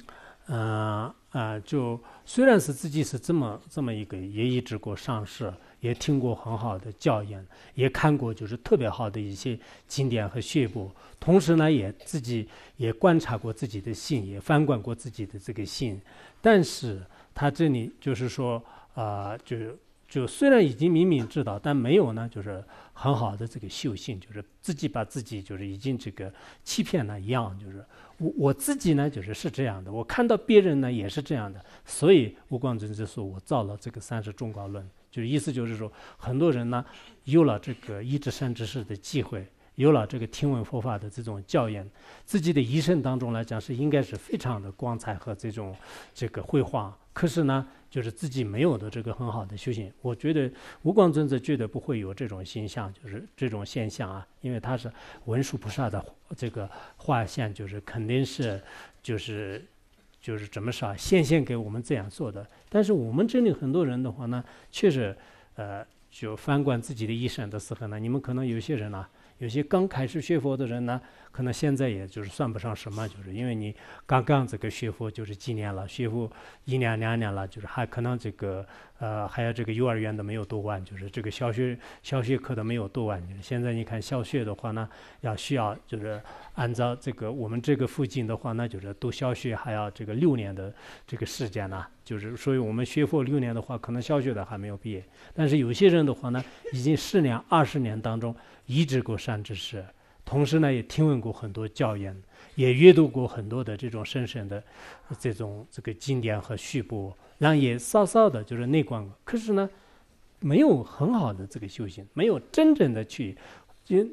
啊啊，就虽然是自己是这么这么一个，也一直过上市，也听过很好的教研，也看过就是特别好的一些经典和学部，同时呢，也自己也观察过自己的心，也翻管过自己的这个心，但是他这里就是说，啊，就就虽然已经明明知道，但没有呢，就是很好的这个修性，就是自己把自己就是已经这个欺骗了一样，就是。我自己呢，就是是这样的。我看到别人呢，也是这样的。所以，吴光尊就说我造了这个《三十中高论》，就是意思就是说，很多人呢，有了这个一知三知事的机会。有了这个听闻佛法的这种教研，自己的一生当中来讲是应该是非常的光彩和这种这个辉煌。可是呢，就是自己没有的这个很好的修行，我觉得吴广尊者绝对不会有这种形象，就是这种现象啊，因为他是文殊菩萨的这个画像，就是肯定是就是就是怎么说啊，献献给我们这样做的。但是我们这里很多人的话呢，确实，呃，就翻观自己的一生的时候呢，你们可能有些人呢。有些刚开始学佛的人呢。可能现在也就是算不上什么，就是因为你刚刚这个学佛就是几年了，学佛一年两年了，就是还可能这个呃还有这个幼儿园的没有读完，就是这个小学小学课都没有读完。现在你看小学的话呢，要需要就是按照这个我们这个附近的话呢，就是读小学还要这个六年的这个时间呢，就是所以我们学佛六年的话，可能小学的还没有毕业。但是有些人的话呢，已经四年、二十年当中一直过善知识。同时呢，也听闻过很多教言，也阅读过很多的这种圣深的，这种这个经典和续部，然后也稍稍的，就是内观过，可是呢，没有很好的这个修行，没有真正的去，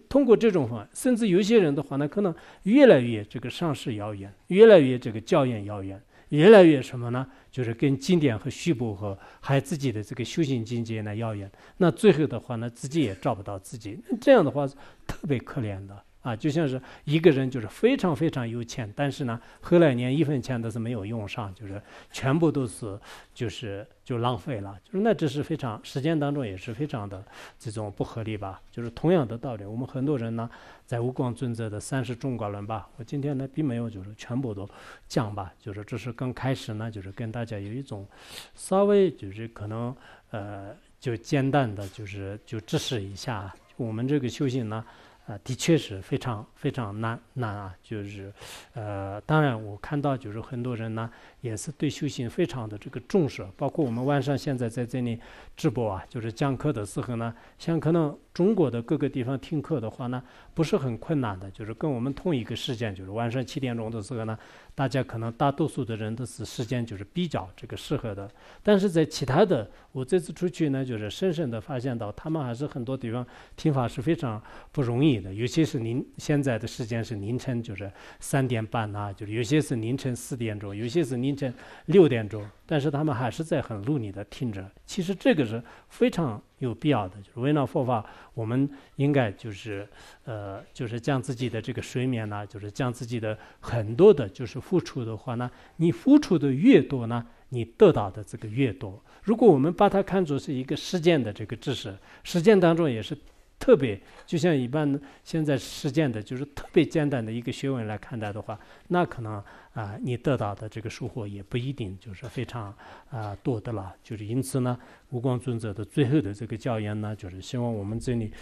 通过这种方法，甚至有些人的话呢，可能越来越这个上师谣言，越来越这个教言谣言。越来越什么呢？就是跟经典和虚部和还自己的这个修行境界呢遥远。那最后的话呢，自己也照不到自己。这样的话是特别可怜的。啊，就像是一个人，就是非常非常有钱，但是呢，后来连一分钱都是没有用上，就是全部都是，就是就浪费了，就是那这是非常时间当中也是非常的这种不合理吧？就是同样的道理，我们很多人呢，在五光尊者的三十中寡论吧，我今天呢并没有就是全部都讲吧，就是只是刚开始呢，就是跟大家有一种稍微就是可能呃，就简单的就是就支持一下我们这个修行呢。啊，的确是非常非常难难啊！就是，呃，当然我看到就是很多人呢，也是对修行非常的这个重视，包括我们晚上现在在这里。直播啊，就是讲课的时候呢，像可能中国的各个地方听课的话呢，不是很困难的，就是跟我们同一个时间，就是晚上七点钟的时候呢，大家可能大多数的人都是时间就是比较这个适合的。但是在其他的，我这次出去呢，就是深深的发现到，他们还是很多地方听法是非常不容易的，有些是您现在的时间是凌晨就是三点半呐，就是有些是凌晨四点钟，有些是凌晨六点钟，但是他们还是在很努力的听着。其实这个。是非常有必要的。就是为了佛法，我们应该就是呃，就是将自己的这个睡眠呢，就是将自己的很多的，就是付出的话呢，你付出的越多呢，你得到的这个越多。如果我们把它看作是一个实践的这个知识，实践当中也是。特别就像一般的现在实践的，就是特别简单的一个学问来看待的话，那可能啊，你得到的这个收获也不一定就是非常啊多的了。就是因此呢，无光尊者的最后的这个教言呢，就是希望我们这里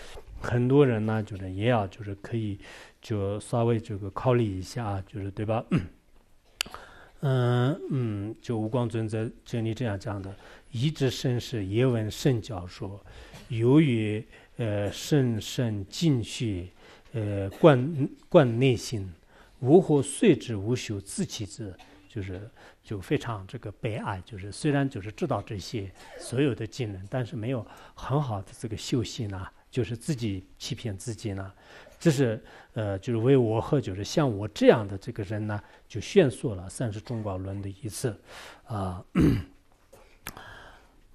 很多人呢，就是也要就是可以就稍微这个考虑一下，就是对吧？嗯嗯，就无光尊者这里这样讲的，一直深是，也闻圣教说，由于。呃，深深进去，呃，观观内心，无惑随之无修，自起自，就是就非常这个悲哀，就是虽然就是知道这些所有的技能，但是没有很好的这个修行呢，就是自己欺骗自己呢，这是呃，就是为我喝酒是像我这样的这个人呢，就逊色了，算是中国轮的一次，啊。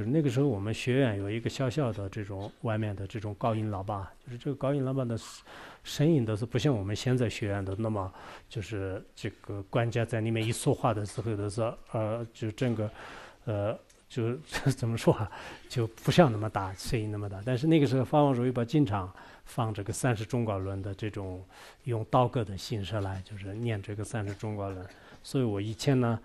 就是那个时候，我们学院有一个小小的这种外面的这种高音喇叭，就是这个高音喇叭的声音都是不像我们现在学院的那么，就是这个官家在里面一说话的时候都是呃，就整个，呃，就 怎么说啊，就不像那么大声音那么大。但是那个时候，方文如意把经常放这个《三十中国轮》的这种用刀割的形式来，就是念这个《三十中国轮》，所以我以前呢。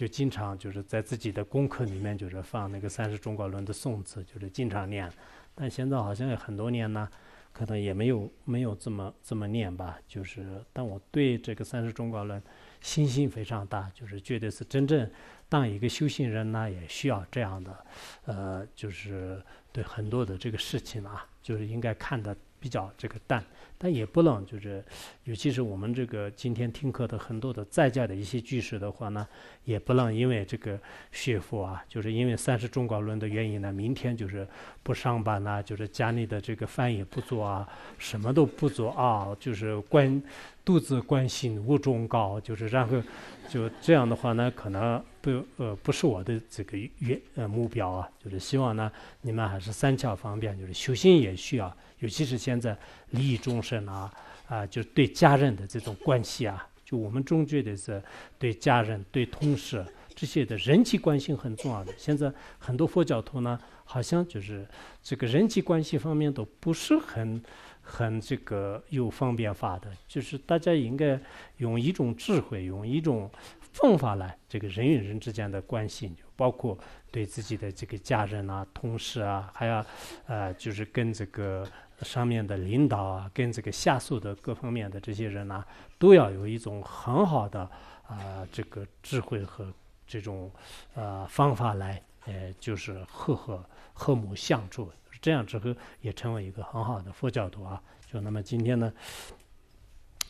就经常就是在自己的功课里面就是放那个《三十中国轮的颂词，就是经常念。但现在好像有很多年呢，可能也没有没有这么这么念吧。就是但我对这个《三十中国轮信心非常大，就是觉得是真正当一个修行人呢，也需要这样的，呃，就是对很多的这个事情啊，就是应该看的比较这个淡。但也不能就是，尤其是我们这个今天听课的很多的在家的一些居士的话呢，也不能因为这个学佛啊，就是因为三十中国论的原因呢，明天就是不上班啦，就是家里的这个饭也不做啊，什么都不做啊，就是关肚子关心无中高，就是然后就这样的话呢，可能不呃不是我的这个原呃目标啊，就是希望呢你们还是三巧方便，就是修心也需要。尤其是现在，利益众生啊，啊，就是对家人的这种关系啊，就我们总觉得是，对家人、对同事这些的人际关系很重要的。现在很多佛教徒呢，好像就是这个人际关系方面都不是很，很这个有方便法的。就是大家应该用一种智慧，用一种方法来这个人与人之间的关系，包括对自己的这个家人啊、同事啊，还要，呃，就是跟这个。上面的领导啊，跟这个下属的各方面的这些人呢，都要有一种很好的啊，这个智慧和这种呃方法来，呃，就是和和和睦相处。这样之后，也成为一个很好的佛教徒啊。就那么今天呢，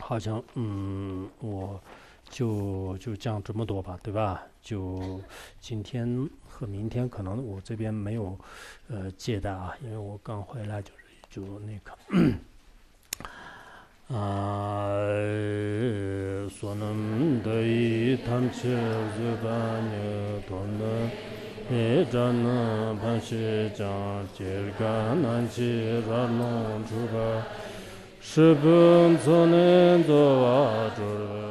好像嗯，我就就讲这么多吧，对吧？就今天和明天，可能我这边没有呃接待啊，因为我刚回来就。chūrū 아 āi su nāṃ dāyī tāṃ ca yudhāṃ yudhāṃ tōṃ dāṃ hē